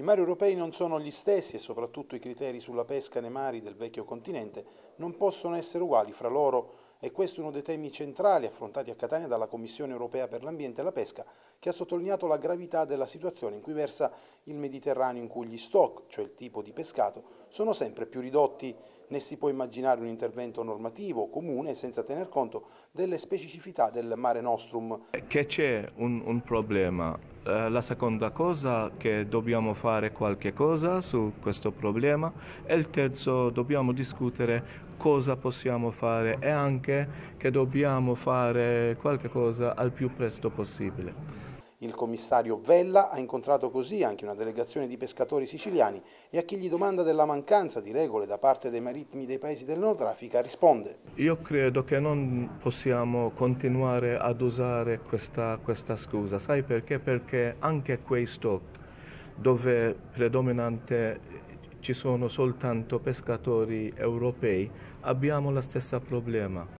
I mari europei non sono gli stessi e soprattutto i criteri sulla pesca nei mari del vecchio continente non possono essere uguali fra loro e questo è uno dei temi centrali affrontati a Catania dalla Commissione europea per l'ambiente e la pesca, che ha sottolineato la gravità della situazione in cui versa il Mediterraneo, in cui gli stock, cioè il tipo di pescato, sono sempre più ridotti. Né si può immaginare un intervento normativo comune senza tener conto delle specificità del Mare Nostrum. Che c'è un, un problema. Eh, la seconda cosa è che dobbiamo fare qualche cosa su questo problema e il terzo dobbiamo discutere cosa possiamo fare e anche che dobbiamo fare qualche cosa al più presto possibile. Il commissario Vella ha incontrato così anche una delegazione di pescatori siciliani e a chi gli domanda della mancanza di regole da parte dei marittimi dei paesi del nord Africa risponde. Io credo che non possiamo continuare ad usare questa, questa scusa, sai perché? Perché anche quei stock dove predominante ci sono soltanto pescatori europei, abbiamo lo stesso problema.